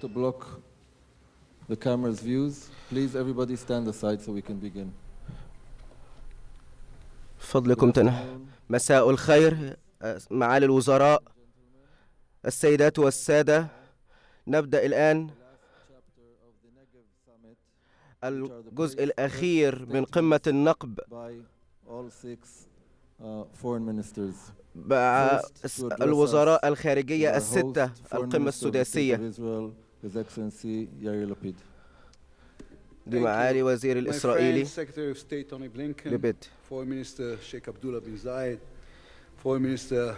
to block the camera's views. Please, everybody stand aside so we can begin. فضلكم تنح مساء الخير معالي الوزراء السيدات والسادة نبدأ الآن الجزء الأخير من قمة النقب مع الوزراء الخارجية الستة القمة السداسية His Excellency Yair Lapid. لمعالي وزير الإسرائيلي لبيد Foreign Minister Sheikh Abdullah bin Zayed, Foreign Minister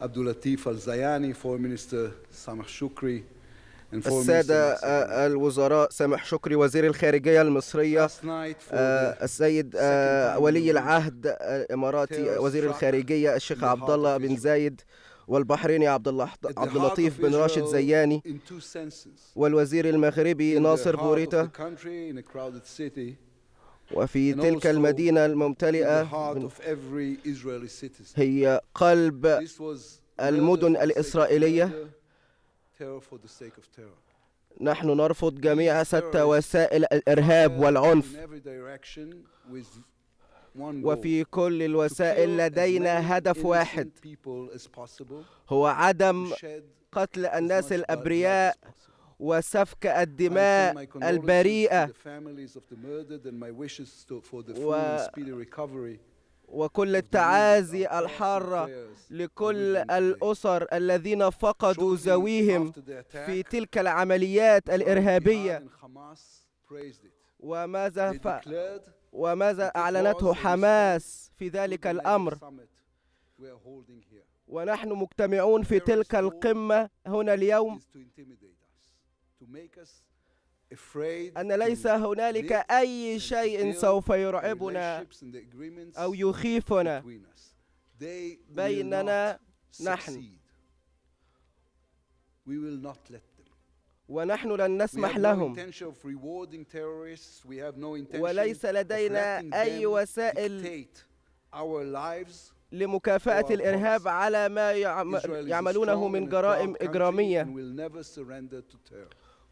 Abdul Latif Al-Zayani, Foreign Minister Shukri, السادة آه، الوزراء سامح شكري وزير الخارجية المصرية آه، السيد آه، ولي العهد الإماراتي وزير الخارجية الشيخ عبد الله بن زايد والبحريني عبد الله عبد اللطيف بن راشد زياني والوزير المغربي ناصر بوريتا وفي تلك المدينة الممتلئة هي قلب المدن الإسرائيلية نحن نرفض جميع ستة وسائل الإرهاب والعنف وفي كل الوسائل لدينا هدف واحد هو عدم قتل الناس الأبرياء وسفك الدماء البريئة و... وكل التعازي الحارة لكل الأسر الذين فقدوا زويهم في تلك العمليات الإرهابية وماذا فعل وماذا أعلنته حماس في ذلك الأمر ونحن مجتمعون في تلك القمة هنا اليوم أن ليس هنالك أي شيء سوف يرعبنا أو يخيفنا بيننا نحن ونحن لن نسمح لهم وليس لدينا أي وسائل لمكافأة الإرهاب على ما يعملونه من جرائم إجرامية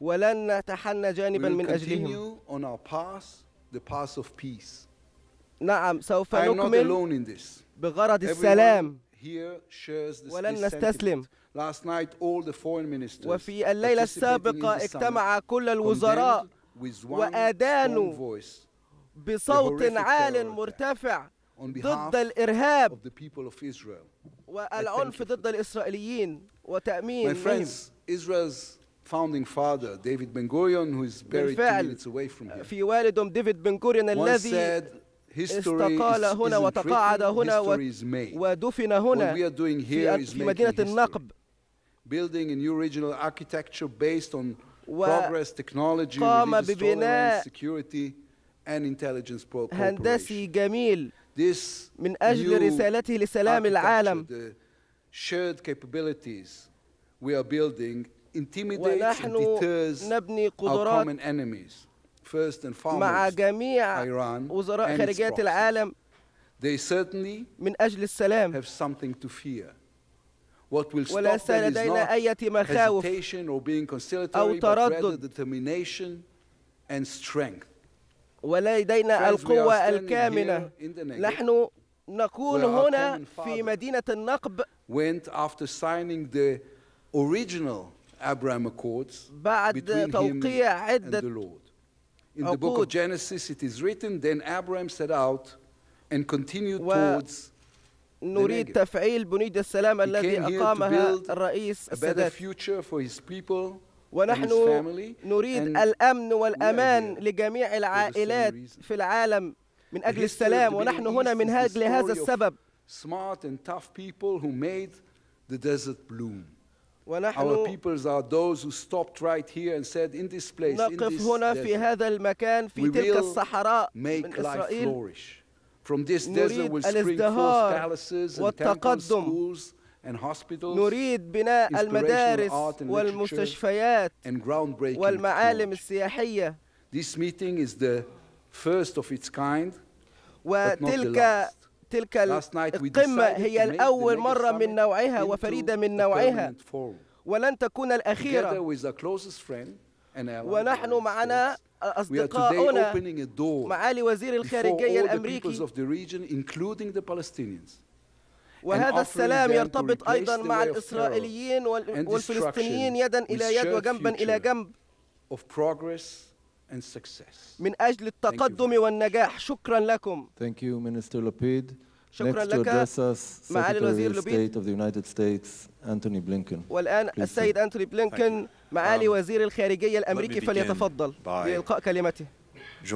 ولن نتحنى جانبا من أجلهم نعم سوف نكمل بغرض السلام ولن نستسلم وفي الليلة السابقة اجتمع كل الوزراء وأدانوا بصوت عال مرتفع ضد الإرهاب والعنف ضد الإسرائيليين وتأمين founding father David Ben Gurion who is buried two minutes away from here. في والد ديفيد بن غوريون الذي استقال هنا وتقاعد هنا ودفن هنا في مدينة النقب building a new regional architecture based on progress, technology, religious tolerance, security and intelligence cooperation. This من أجل رسالته لسلام العالم the shared capabilities we are building intimidates and deters نبني our common enemies first and foremost مع جميع Iran وزراء خارجية العالم they certainly من أجل السلام have something to fear وليس لدينا أي مخاوف أو تردد ولدينا القوة الكامنة نحن نكون هنا في مدينة النقب went after signing the original Abraham Accords بعد توقيع عدة In the book of Genesis it is written then Abraham set out and continued towards نريد تفعيل بنية السلام الذي أقامها الرئيس السادات ونحن نريد الأمن والأمان لجميع العائلات في العالم من أجل السلام ونحن هنا من أجل هذا السبب ونحن نقف هنا في هذا المكان في تلك الصحراء من إسرائيل نريد الازدهار والتقدم نريد بناء المدارس والمستشفيات والمعالم السياحية وتلك تلك القمة هي الأول مرة من نوعها وفريدة من نوعها ولن تكون الأخيرة ونحن معنا أصدقاؤنا معالي وزير الخارجية الأمريكي وهذا السلام يرتبط أيضا مع الإسرائيليين والفلسطينيين يدا إلى يد وجنبا إلى جنب من أجل التقدم والنجاح شكرا لكم Thank you, Minister Lapid. شكرا لك معالي الوزير لوبيد أنتوني بلينكن والآن السيد أنتوني بلينكن معالي وزير الخارجية الأمريكي فليتفضل لإلقاء كلمته uh,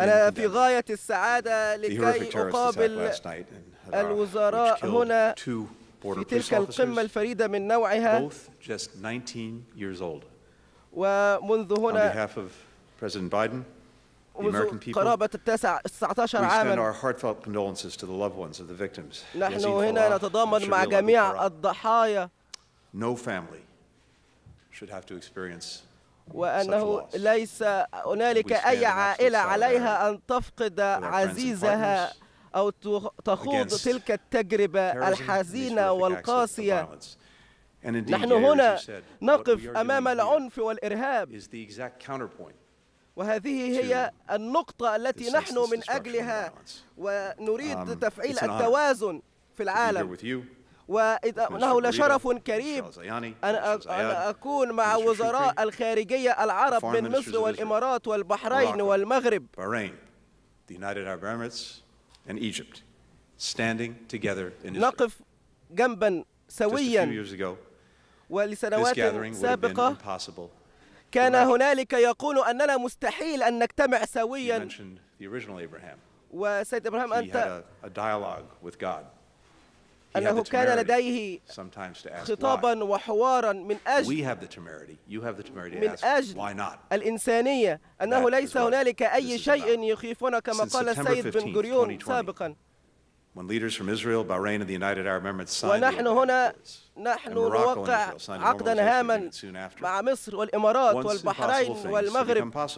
أنا في غاية السعادة لكي أقابل الوزراء هنا في تلك القمة الفريدة من نوعها ومنذ هنا منذ قرابة التاسع 19 عاما نحن هنا نتضامن مع جميع الضحايا وأنه ليس هنالك أي عائلة عليها أن تفقد عزيزها أو تخوض تلك التجربة الحزينة والقاسية نحن هنا نقف أمام العنف والإرهاب وهذه هي النقطة التي نحن من أجلها ونريد um, تفعيل التوازن في العالم وإنه لشرف كريم أن أكون مع وزراء الخارجية العرب من مصر والإمارات والبحرين والمغرب نقف جنبا سويا ولسنوات سابقة كان هنالك يقول أننا مستحيل أن نجتمع سويا وسيد إبراهيم أنت أنه كان لديه خطابا وحوارا من أجل من أجل الإنسانية أنه ليس هنالك أي شيء يخيفنا كما قال السيد بن جوريون سابقا When leaders ونحن هنا نحن نوقع عقدا هاما مع مصر والإمارات والبحرين والمغرب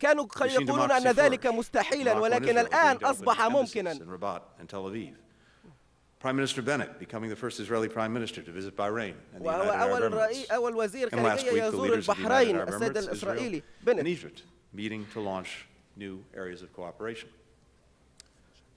كانوا يقولون أن ذلك مستحيلا ولكن الآن أصبح ممكنا Prime Minister Bennett becoming the first Israeli Prime Minister to visit Bahrain and the United Arab Emirates. أول وزير خارجية يزور البحرين السيد الإسرائيلي بنت. And Egypt meeting to launch new areas of cooperation.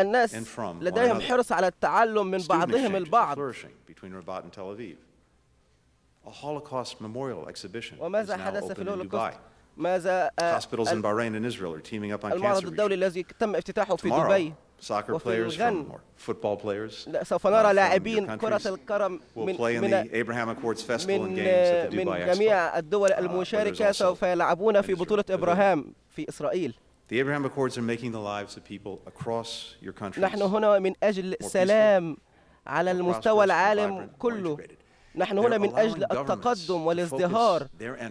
الناس لديهم حرص على التعلم من بعضهم البعض وماذا حدث في الهولوكوست ماذا آه، المعرض الدولي الذي تم افتتاحه في دبي وفي الغن سوف uh, نرى لاعبين كرة القدم من من من, من جميع الدول uh, المشاركة سوف يلعبون في بطولة إبراهام في إسرائيل The Abraham Accords are making the lives of people across your country. نحن هنا من أجل سلام على المستوى العالم كله. نحن هنا من أجل التقدم والازدهار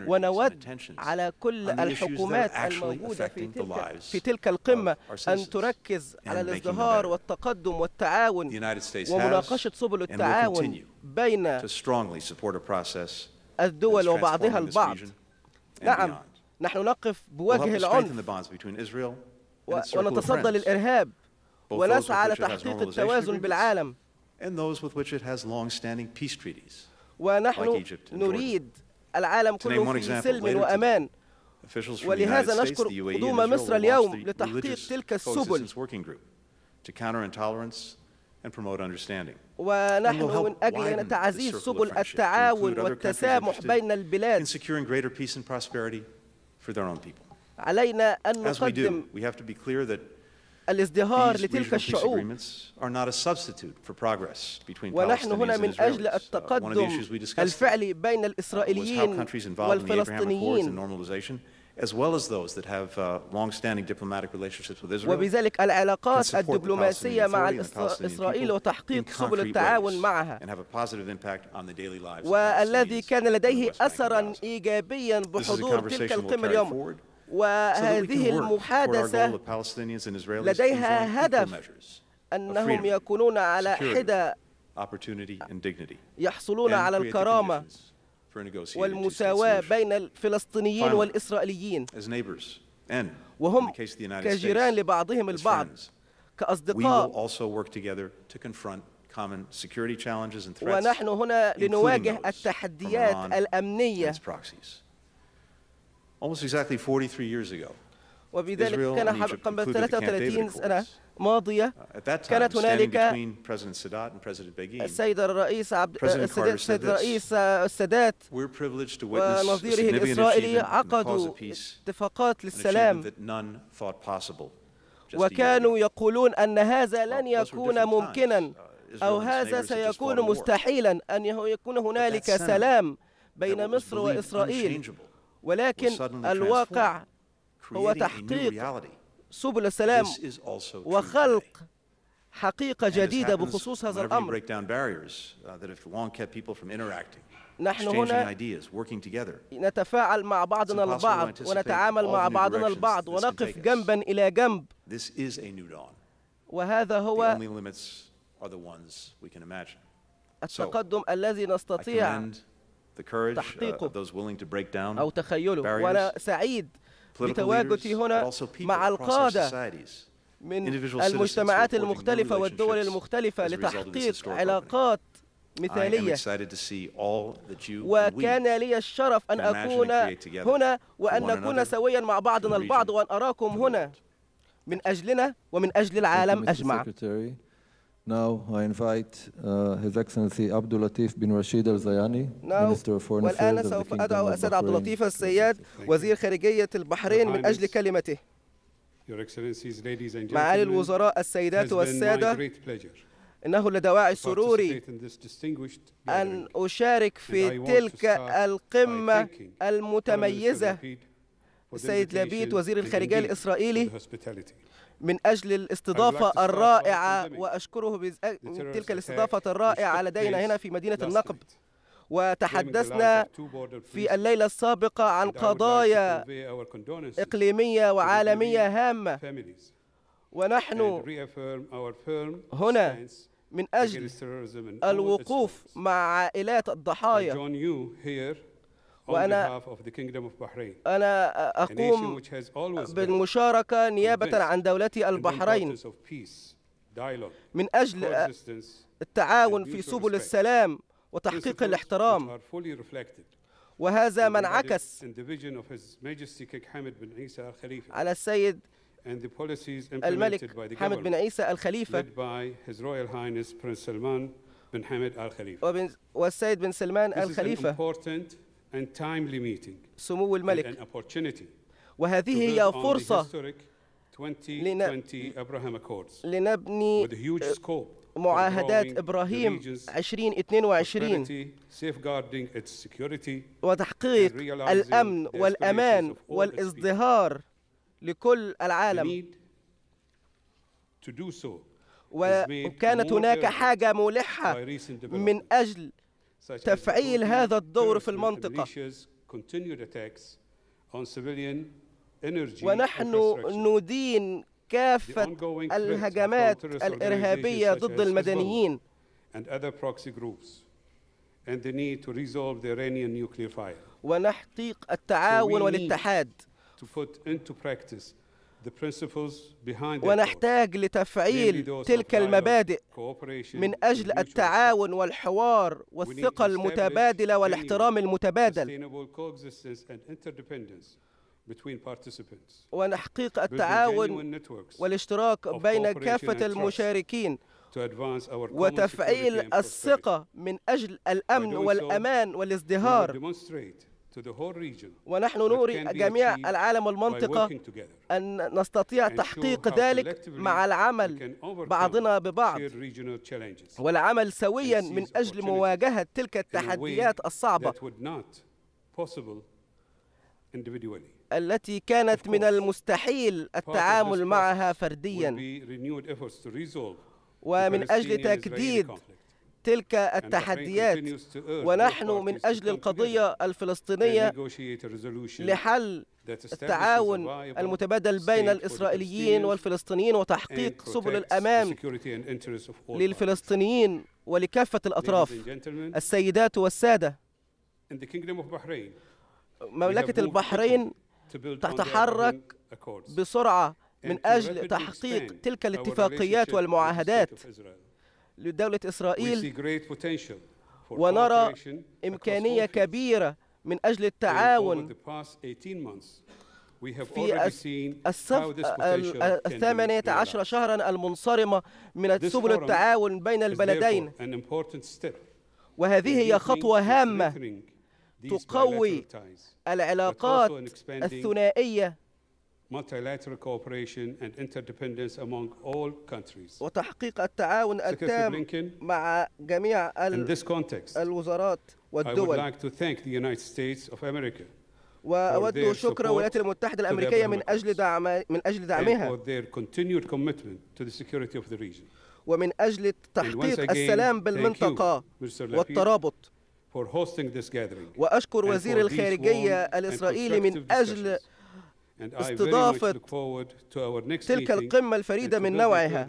ونود على كل الحكومات الموجودة في تلك, في تلك القمة أن تركز على الازدهار والتقدم والتعاون ومناقشة سبل التعاون بين الدول وبعضها البعض نعم نحن نقف بوجه العنف ونتصدى للإرهاب ونسعى لتحقيق التوازن بالعالم ونحن نريد العالم كله في سلم وأمان ولهذا نشكر e, قدوم مصر اليوم لتحقيق تلك السبل ونحن من أجل تعزيز سبل التعاون والتسامح بين البلاد for their own people. As we do, we have to be clear that الازدهار these لتلك peace الشعوب agreements are not a substitute for progress between ونحن Palestinians هنا and من أجل Israelis. Uh, one of the التقدم issues we discussed الفعلي بين was how الإسرائيليين countries involved in the Abraham Accords والفلسطينيين and normalization as well as those that have uh, long-standing diplomatic relationships with Israel. وبذلك العلاقات الدبلوماسية مع إسرائيل وتحقيق سبل التعاون معها. And have a positive impact on the daily lives. والذي كان لديه أثرا إيجابيا بحضور تلك القمة اليوم. وهذه المحادثة لديها هدف أنهم يكونون على حدة يحصلون على الكرامة والمساواة بين الفلسطينيين والإسرائيليين وهم كجيران لبعضهم البعض كأصدقاء ونحن هنا لنواجه التحديات الأمنية وبذلك كان قبل 33 سنة ماضية uh, كانت هنالك السيد الرئيس عبد السيد الرئيس آه، السادات ونظيره الإسرائيلي عقدوا اتفاقات للسلام وكانوا يقولون أن هذا لن يكون ممكنا uh, أو هذا سيكون مستحيلا أن يكون هنالك سلام بين مصر وإسرائيل ولكن الواقع هو تحقيق سبل السلام وخلق حقيقة جديدة بخصوص هذا الأمر uh, نحن هنا نتفاعل مع بعضنا البعض ونتعامل مع بعضنا البعض ونقف جنبا إلى جنب وهذا هو التقدم الذي نستطيع uh, تحقيقه أو تخيله وأنا سعيد بتواجدي هنا مع القادة من المجتمعات المختلفة والدول المختلفة لتحقيق علاقات مثالية وكان لي الشرف أن أكون هنا وأن نكون سويا مع بعضنا البعض وأن أراكم هنا من أجلنا ومن أجل العالم أجمع Now I invite uh, His Excellency Abdul Latif bin Rashid Al Zayani, Now, Minister of Foreign والآن Affairs سوف أدعو السيد عبد اللطيف السياد وزير خارجية البحرين من أجل كلمته. معالي الوزراء السيدات والسادة إنه لدواعي سروري أن أشارك في تلك القمة المتميزة السيد لبيت وزير الخارجية الإسرائيلي من أجل الاستضافة الرائعة وأشكره أه، تلك الاستضافة الرائعة لدينا هنا في مدينة النقب وتحدثنا في الليلة السابقة عن قضايا إقليمية وعالمية هامة ونحن هنا من أجل الوقوف مع عائلات الضحايا وأنا أنا أقوم بالمشاركة نيابة عن دولة البحرين من أجل التعاون في سبل السلام وتحقيق الاحترام وهذا ما انعكس على السيد الملك حمد بن عيسى الخليفة والسيد بن سلمان الخليفة سمو الملك وهذه هي فرصة لنبني معاهدات إبراهيم 2022 وتحقيق الأمن والأمان والازدهار لكل العالم وكانت هناك حاجة ملحة من أجل تفعيل هذا الدور في المنطقة ونحن ندين كافة الهجمات الإرهابية ضد المدنيين ونحقيق التعاون والاتحاد ونحتاج لتفعيل تلك المبادئ من أجل التعاون والحوار والثقة المتبادلة والاحترام المتبادل ونحقيق التعاون والاشتراك بين كافة المشاركين وتفعيل الثقة من أجل الأمن والأمان والازدهار ونحن نوري جميع العالم والمنطقة أن نستطيع تحقيق ذلك مع العمل بعضنا ببعض والعمل سويا من أجل مواجهة تلك التحديات الصعبة التي كانت من المستحيل التعامل معها فرديا ومن أجل تكديد تلك التحديات ونحن من أجل القضية الفلسطينية لحل التعاون المتبادل بين الإسرائيليين والفلسطينيين وتحقيق سبل الأمام للفلسطينيين ولكافة الأطراف السيدات والسادة مملكة البحرين تتحرك بسرعة من أجل تحقيق تلك الاتفاقيات والمعاهدات لدولة إسرائيل ونرى إمكانية كبيرة من أجل التعاون في الصف الثمانية عشر شهرا المنصرمة من سبل التعاون بين البلدين وهذه هي خطوة هامة تقوي العلاقات الثنائية multilateral cooperation and interdependence among all countries. وتحقيق التعاون التام مع جميع الوزارات والدول. I would like to thank the United States of America. وأود شكر الولايات المتحدة الأمريكية من أجل دعم من أجل دعمها. ومن أجل تحقيق السلام بالمنطقة والترابط. وأشكر وزير الخارجية الإسرائيلي من أجل استضافة تلك القمة الفريدة من نوعها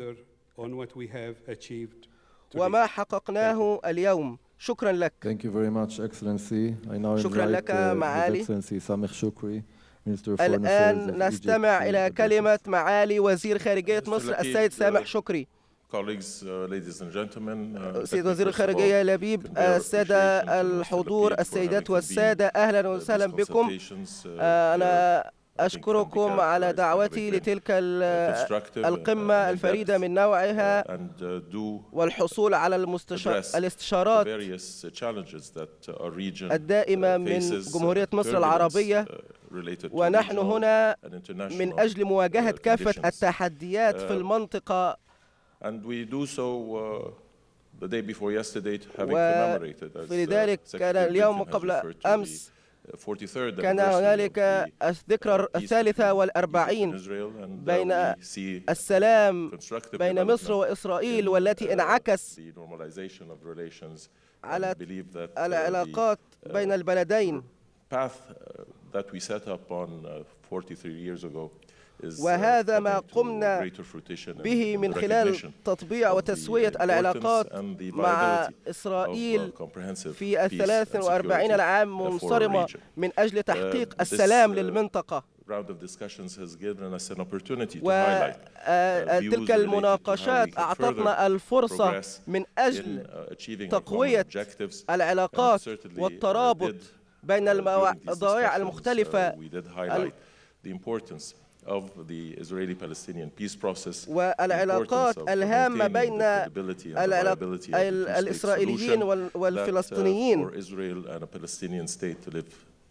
وما حققناه اليوم شكرا لك شكرا لك uh, معالي الآن نستمع إلى كلمة معالي وزير خارجية مصر السيد uh, سامح شكري uh, سيد وزير الخارجية لبيب السادة الحضور السيدات والسادة أهلا وسهلا بكم آه، أنا أشكركم على دعوتي لتلك القمة الفريدة من نوعها uh, uh, والحصول على الاستشارات uh, الدائمة من جمهورية مصر العربية ونحن هنا من أجل مواجهة كافة التحديات في المنطقة ذلك كان اليوم قبل أمس كان هنالك الذكرى الثالثة والأربعين uh, بين السلام بين مصر وإسرائيل والتي uh, انعكس على uh, العلاقات بين البلدين Uh, وهذا ما قمنا به من خلال تطبيع وتسوية العلاقات مع uh, إسرائيل في الثلاث وأربعين العام منصرمة من أجل uh, تحقيق السلام للمنطقة وتلك المناقشات أعطتنا الفرصة من أجل تقوية العلاقات والترابط بين المواضيع المختلفة والعلاقات الهامة بين الإسرائيليين uh, والفلسطينيين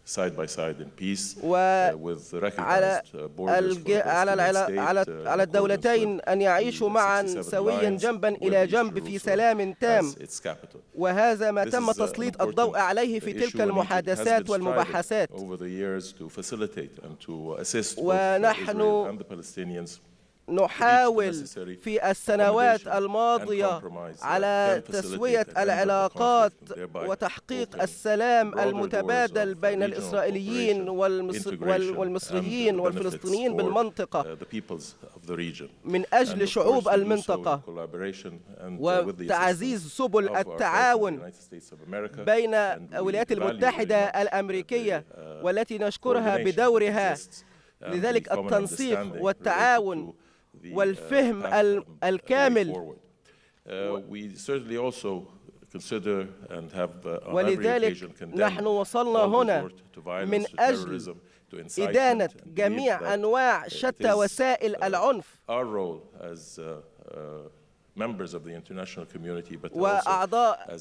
side by side in peace uh, with recognized uh, borders على على على uh, الدولتين أن يعيشوا معا سويا جنبا إلى جنب في سلام تام وهذا ما تم تسليط الضوء عليه في تلك المحادثات والمباحثات ونحن نحاول في السنوات الماضية على تسوية العلاقات وتحقيق السلام المتبادل بين الإسرائيليين والمصريين والفلسطينيين بالمنطقة uh, من أجل شعوب المنطقة uh, وتعزيز سبل التعاون بين الولايات المتحدة uh, الأمريكية والتي نشكرها بدورها لذلك التنسيق والتعاون Uh, والفهم uh, الكامل uh, ولذلك نحن وصلنا هنا من أجل إدانة جميع أنواع شتى وسائل العنف وأعضاء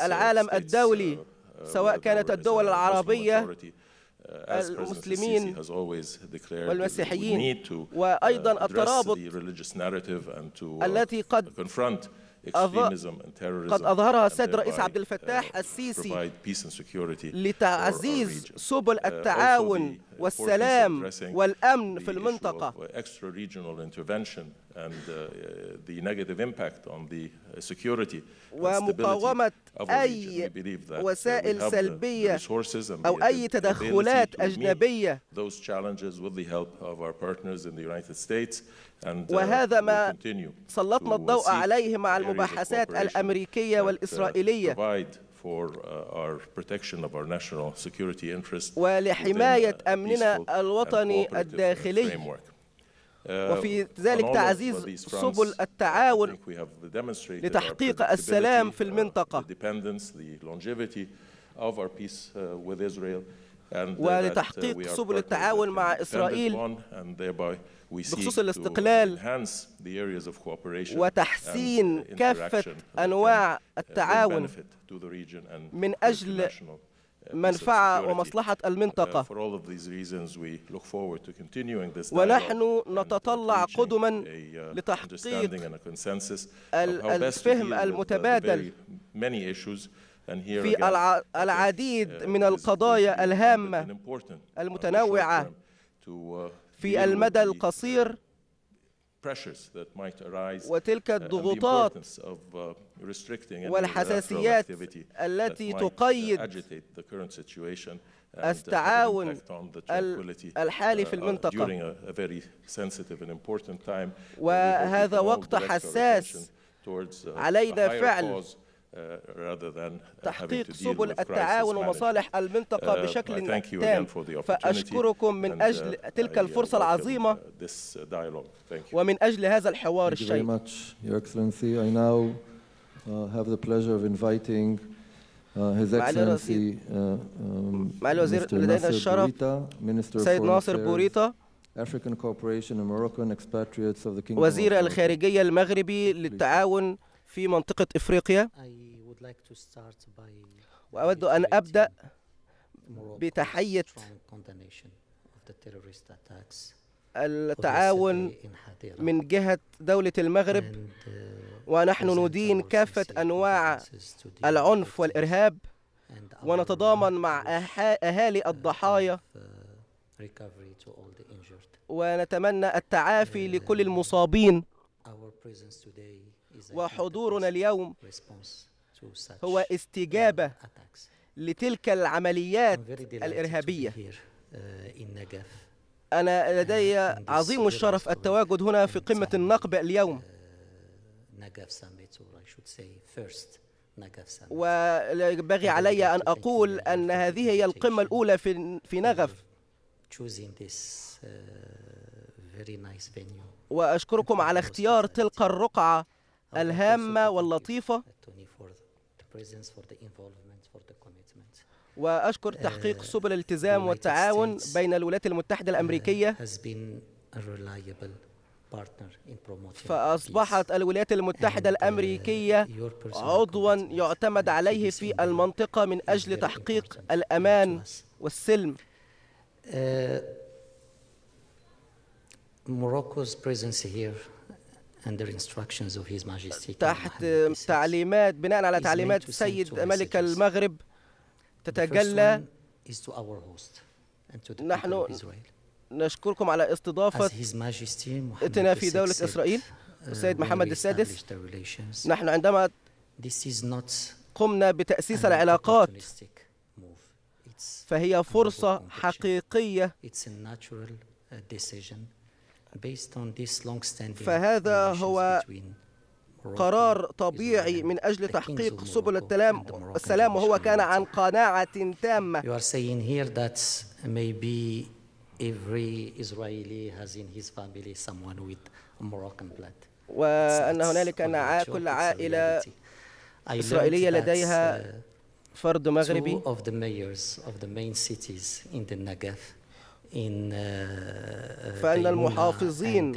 العالم الدولي سواء كانت الدول العربية Uh, المسلمين والمسيحيين uh, وأيضا الترابط uh, التي قد قد أظهرها السيد الرئيس عبد الفتاح uh, السيسي لتعزيز uh, سبل التعاون والسلام والأمن في المنطقة uh, ومقاومة أي وسائل سلبية أو أي تدخلات أجنبية Uh, وهذا ما سلطنا الضوء عليه مع المباحثات الأمريكية uh, والإسرائيلية uh, ولحماية أمننا الوطني الداخلي وفي ذلك تعزيز سبل التعاون لتحقيق السلام في المنطقة ولتحقيق سبل التعاون مع إسرائيل بخصوص الاستقلال وتحسين كافة uh, أنواع uh, التعاون من أجل uh, منفعة ومصلحة المنطقة ونحن نتطلع قدما لتحقيق الفهم المتبادل في العديد من القضايا الهامة المتنوعة في المدى uh, القصير uh, وتلك الضغوطات uh, والحساسيات التي تقيد التعاون الحالي في المنطقة وهذا وقت حساس علينا فعل Uh, تحقيق سبل التعاون ومصالح uh, المنطقة بشكل تام فأشكركم من أجل uh, تلك الفرصة العظيمة ومن أجل هذا الحوار الشيق مع الوزير um, لدينا الشرف سيد ناصر بوريتا وزير الخارجية المغربي للتعاون في منطقة إفريقيا وأود أن أبدأ بتحية التعاون من جهة دولة المغرب uh, ونحن ندين كافة أنواع العنف والإرهاب ونتضامن مع uh, أهالي uh, الضحايا ونتمنى التعافي لكل المصابين وحضورنا اليوم هو uh, استجابة لتلك العمليات الإرهابية uh, أنا uh, لدي عظيم الشرف التواجد هنا في قمة النقب اليوم وينبغي علي أن أقول أن هذه هي القمة الأولى في في نغف وأشكركم على اختيار تلك الرقعة الهامة واللطيفة وأشكر uh, تحقيق سبل الالتزام والتعاون بين الولايات المتحدة uh, الأمريكية فأصبحت الولايات المتحدة uh, الأمريكية عضوا يعتمد عليه في المنطقة من أجل تحقيق الأمان والسلم Morocco's presence here تحت تعليمات بناء على تعليمات سيد ملك المغرب تتجلى نحن نشكركم على استضافة اتنا في دولة uh, إسرائيل السيد محمد السادس نحن عندما قمنا بتأسيس العلاقات فهي فرصة حقيقية فهذا هو قرار طبيعي من أجل تحقيق سبل السلام السلام وهو كان عن قناعة تامة وأن هنالك أن كل عائلة إسرائيلية لديها uh, فرد مغربي آه، فأن المحافظين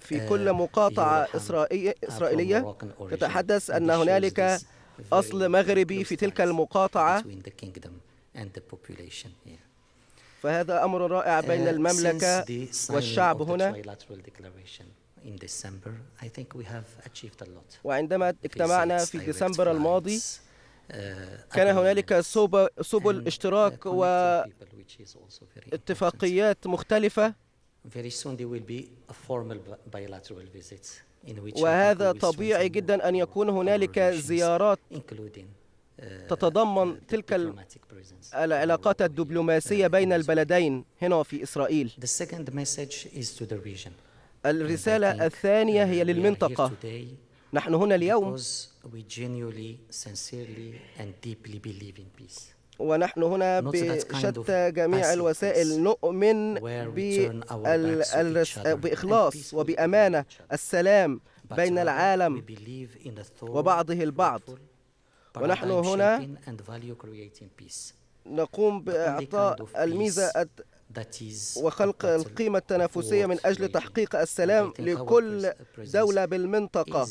في آه، كل مقاطعة إسرائيلية, إسرائيلية تتحدث أن هنالك أصل مغربي في تلك المقاطعة فهذا أمر رائع uh, بين المملكة والشعب هنا وعندما اجتمعنا في ديسمبر الماضي آه، كان هنالك سبل اشتراك آه، واتفاقيات مختلفة وهذا طبيعي جدا أن يكون هنالك زيارات آه، تتضمن تلك العلاقات الدبلوماسية uh, بين البلدين هنا في إسرائيل الرسالة الثانية uh, هي للمنطقة نحن هنا اليوم ونحن هنا بشتى جميع الوسائل نؤمن بإخلاص وبأمانة السلام بين العالم وبعضه البعض ونحن هنا نقوم بإعطاء الميزة وخلق القيمة التنافسية من أجل تحقيق السلام لكل دولة بالمنطقة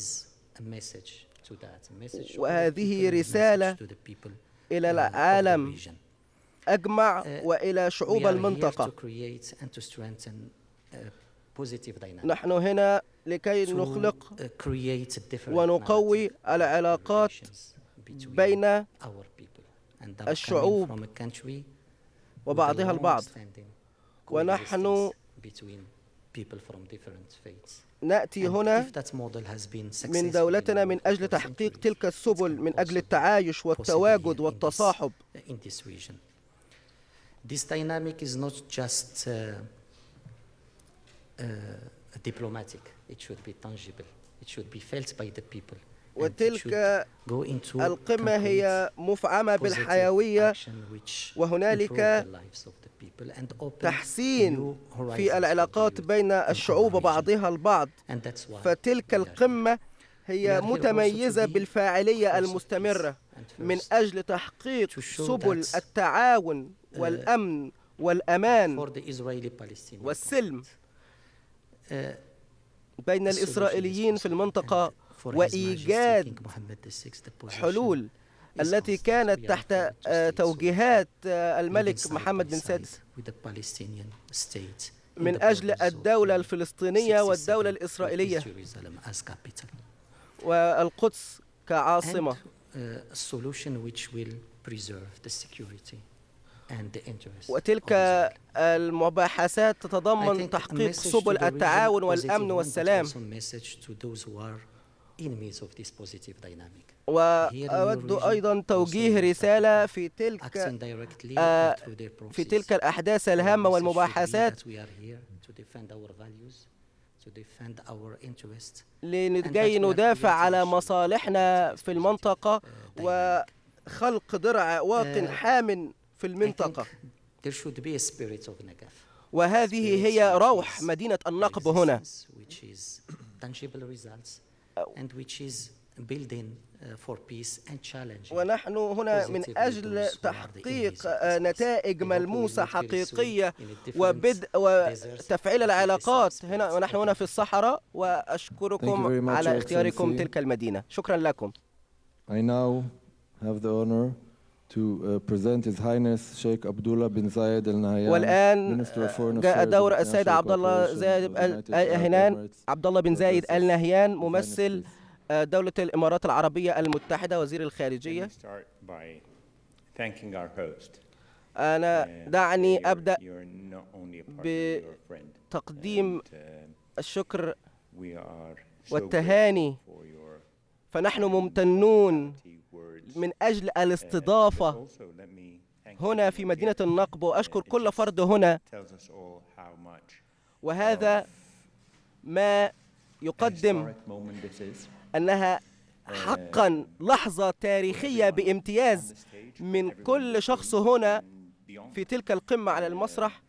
وهذه رسالة إلى العالم أجمع uh, وإلى شعوب المنطقة نحن هنا لكي نخلق uh, ونقوي العلاقات بين الشعوب وبعضها البعض ونحن ناتي هنا من دولتنا من اجل تحقيق تلك السبل من اجل التعايش والتواجد والتصاحب وتلك القمة هي مفعمة بالحيوية وهنالك تحسين في العلاقات بين الشعوب وبعضها البعض فتلك القمة هي متميزة بالفاعلية المستمرة من أجل تحقيق سبل التعاون uh, والأمن والأمان والسلم uh, بين الإسرائيليين في المنطقة وإيجاد حلول التي كانت تحت آه، توجيهات آه، الملك محمد بن سادس من أجل الدولة الفلسطينية والدولة الإسرائيلية والقدس كعاصمة uh, وتلك المباحثات تتضمن تحقيق سبل التعاون والأمن والسلام Uh, وأود أيضا توجيه رسالة في تلك uh, في تلك الأحداث الهامة والمباحثات لنجي ندافع على مصالحنا في المنطقة وخلق درع واق uh, حام في المنطقة وهذه هي روح مدينة النقب هنا Uh, ونحن هنا من أجل تحقيق آه، نتائج ملموسة حقيقية وبدء وتفعيل العلاقات هنا ونحن هنا في الصحراء وأشكركم على اختياركم تلك المدينة شكرا لكم I now have the honor to uh, present His Highness Sheikh Abdullah bin Zayed Al Nahyan. والآن جاء دور السيد عبد الله زايد هنان عبد الله بن زايد آل نهيان ممثل آه، دولة الإمارات العربية المتحدة وزير الخارجية. أنا uh, دعني أبدأ بتقديم uh, الشكر والتهاني فنحن ممتنون من أجل الاستضافة هنا في مدينة النقب وأشكر كل فرد هنا وهذا ما يقدم أنها uh, حقا لحظة تاريخية بامتياز من كل شخص هنا في تلك القمة على المسرح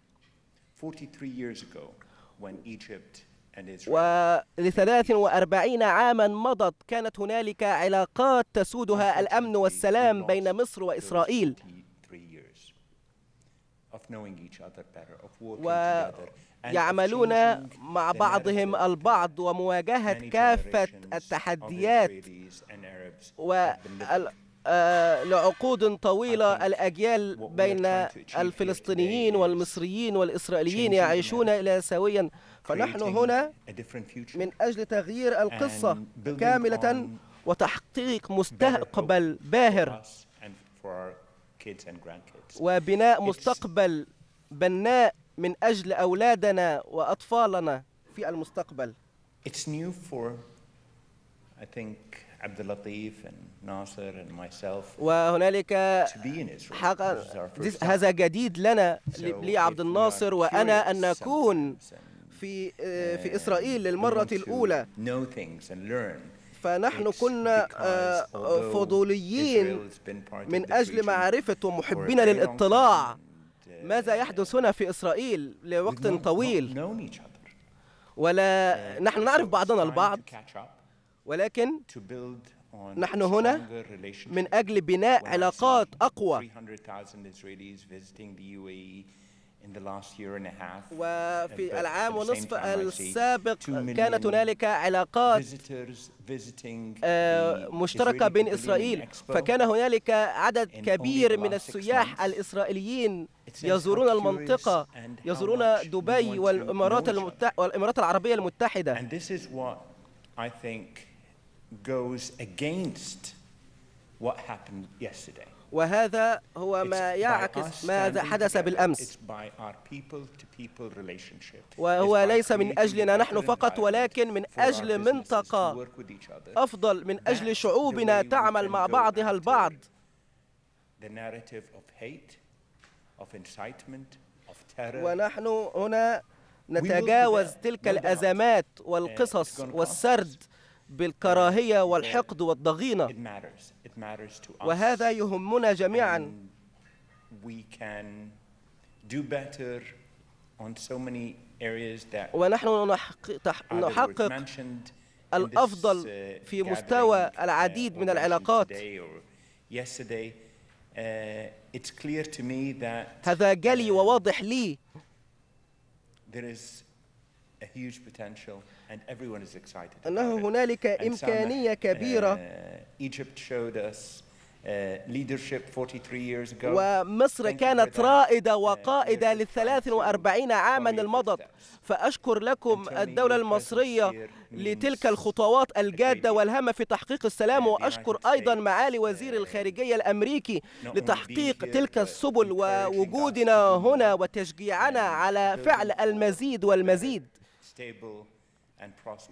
ولثلاث وأربعين عاما مضت كانت هنالك علاقات تسودها الأمن والسلام بين مصر وإسرائيل ويعملون مع بعضهم البعض ومواجهة كافة التحديات آه، لعقود طويلة الأجيال بين الفلسطينيين والمصريين والإسرائيليين يعيشون إلى سويا فنحن هنا من أجل تغيير القصة كاملة وتحقيق مستقبل باهر وبناء مستقبل بناء من أجل أولادنا وأطفالنا في المستقبل It's حق... وهنالك هذا جديد لنا لي عبد الناصر وأنا أن نكون في آه، في إسرائيل للمرة الأولى فنحن كنا آه، فضوليين من أجل معرفة ومحبين للاطلاع ماذا uh, يحدث هنا في إسرائيل لوقت طويل ولا uh, نحن نعرف بعضنا البعض ولكن نحن هنا من أجل بناء علاقات أقوى وفي العام ونصف السابق كانت هنالك علاقات آه، مشتركة بين إسرائيل فكان هنالك عدد كبير من السياح الإسرائيليين يزورون المنطقة يزورون دبي والإمارات, المت... والإمارات العربية المتحدة وهذا هو ما يعكس ما حدث بالأمس وهو ليس من أجلنا نحن فقط ولكن من أجل منطقة أفضل من أجل شعوبنا تعمل مع بعضها البعض ونحن هنا نتجاوز تلك الأزمات والقصص والسرد بالكراهية والحقد والضغينة matters to us. وهذا يهمنا جميعا. We can do better on so many areas that ونحن نحقق الأفضل uh, في مستوى uh, العديد من العلاقات. Yesterday, uh, it's clear to me that هذا جلي وواضح لي. There is a huge potential. أنه هنالك إمكانية uh, كبيرة uh, ومصر كانت رائدة uh, وقائدة للثلاث وأربعين عاما المضت فأشكر لكم الدولة المصرية لتلك الخطوات الجادة والهامة في تحقيق السلام وأشكر أيضا معالي وزير الخارجية الأمريكي لتحقيق تلك السبل ووجودنا هنا وتشجيعنا على فعل المزيد والمزيد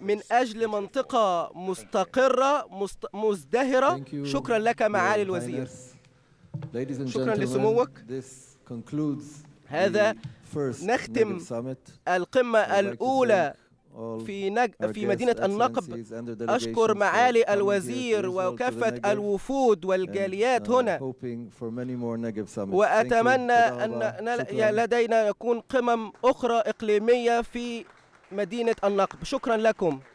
من أجل منطقة مستقرة مست... مزدهرة شكرا لك معالي الوزير شكرا لسموك هذا نختم القمة الأولى في نج... في مدينة النقب أشكر معالي الوزير وكافة الوفود والجاليات uh, هنا وأتمنى أن لدينا يكون قمم أخرى إقليمية في مدينة النقب شكرا لكم